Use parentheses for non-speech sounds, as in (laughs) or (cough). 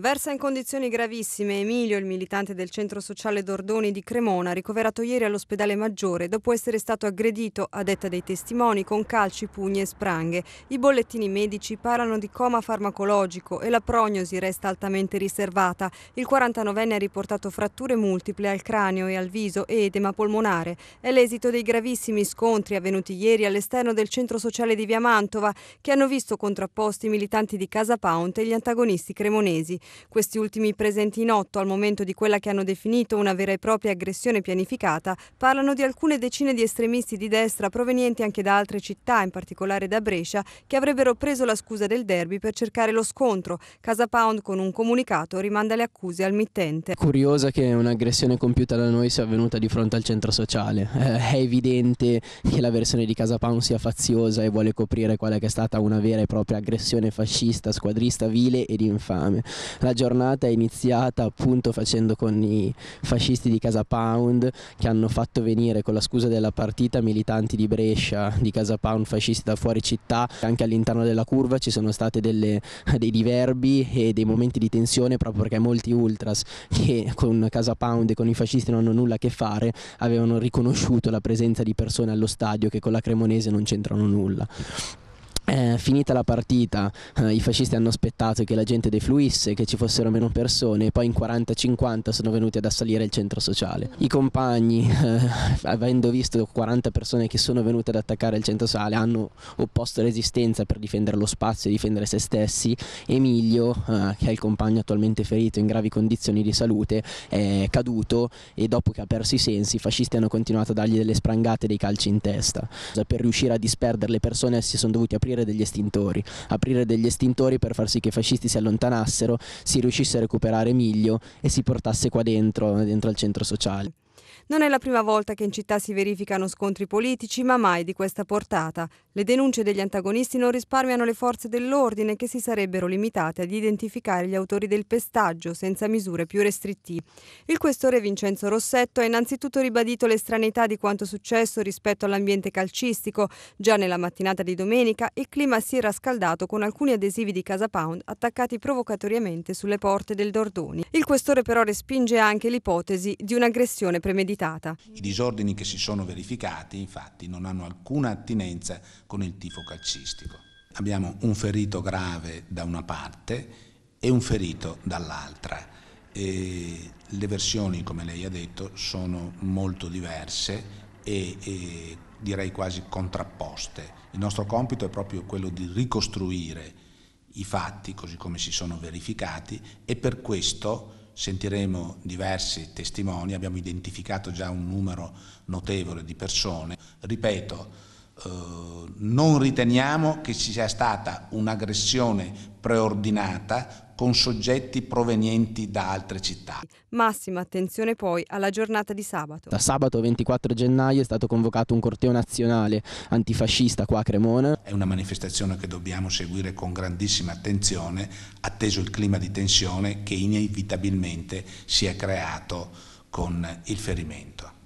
Versa in condizioni gravissime Emilio, il militante del centro sociale Dordoni di Cremona, ricoverato ieri all'ospedale Maggiore dopo essere stato aggredito, a detta dei testimoni, con calci, pugni e spranghe. I bollettini medici parlano di coma farmacologico e la prognosi resta altamente riservata. Il 49enne ha riportato fratture multiple al cranio e al viso e edema polmonare. È l'esito dei gravissimi scontri avvenuti ieri all'esterno del centro sociale di Via Mantova, che hanno visto contrapposti i militanti di Casa Pound e gli antagonisti cremonesi. Questi ultimi presenti in otto al momento di quella che hanno definito una vera e propria aggressione pianificata parlano di alcune decine di estremisti di destra provenienti anche da altre città, in particolare da Brescia, che avrebbero preso la scusa del derby per cercare lo scontro. Casa Pound con un comunicato rimanda le accuse al mittente. Curiosa che un'aggressione compiuta da noi sia avvenuta di fronte al centro sociale. Eh, è evidente che la versione di Casa Pound sia faziosa e vuole coprire quella che è stata una vera e propria aggressione fascista, squadrista, vile ed infame la giornata è iniziata appunto facendo con i fascisti di Casa Pound che hanno fatto venire con la scusa della partita militanti di Brescia, di Casa Pound, fascisti da fuori città, anche all'interno della curva ci sono stati dei diverbi e dei momenti di tensione proprio perché molti ultras che con Casa Pound e con i fascisti non hanno nulla a che fare avevano riconosciuto la presenza di persone allo stadio che con la Cremonese non c'entrano nulla. Eh, finita la partita eh, i fascisti hanno aspettato che la gente defluisse, che ci fossero meno persone e poi in 40-50 sono venuti ad assalire il centro sociale. I compagni, (laughs) eh, avendo visto 40 persone che sono venute ad attaccare il centro sociale, hanno opposto resistenza per difendere lo spazio e difendere se stessi. Emilio, eh, che è il compagno attualmente ferito in gravi condizioni di salute, è caduto e dopo che ha perso i sensi i fascisti hanno continuato a dargli delle sprangate e dei calci in testa. Per riuscire a disperdere le persone si sono dovuti aprire aprire degli estintori, aprire degli estintori per far sì che i fascisti si allontanassero, si riuscisse a recuperare Miglio e si portasse qua dentro, dentro al centro sociale. Non è la prima volta che in città si verificano scontri politici, ma mai di questa portata. Le denunce degli antagonisti non risparmiano le forze dell'ordine che si sarebbero limitate ad identificare gli autori del pestaggio senza misure più restrittive. Il questore Vincenzo Rossetto ha innanzitutto ribadito l'estranità di quanto successo rispetto all'ambiente calcistico. Già nella mattinata di domenica il clima si era scaldato con alcuni adesivi di Casa Pound attaccati provocatoriamente sulle porte del Dordoni. Il questore però respinge anche l'ipotesi di un'aggressione premeditata premeditata. I disordini che si sono verificati infatti non hanno alcuna attinenza con il tifo calcistico. Abbiamo un ferito grave da una parte e un ferito dall'altra. le versioni, come lei ha detto, sono molto diverse e, e direi quasi contrapposte. Il nostro compito è proprio quello di ricostruire i fatti così come si sono verificati e per questo sentiremo diversi testimoni, abbiamo identificato già un numero notevole di persone. Ripeto, eh, non riteniamo che ci sia stata un'aggressione preordinata con soggetti provenienti da altre città. Massima attenzione poi alla giornata di sabato. Da sabato 24 gennaio è stato convocato un corteo nazionale antifascista qua a Cremona. È una manifestazione che dobbiamo seguire con grandissima attenzione, atteso il clima di tensione che inevitabilmente si è creato con il ferimento.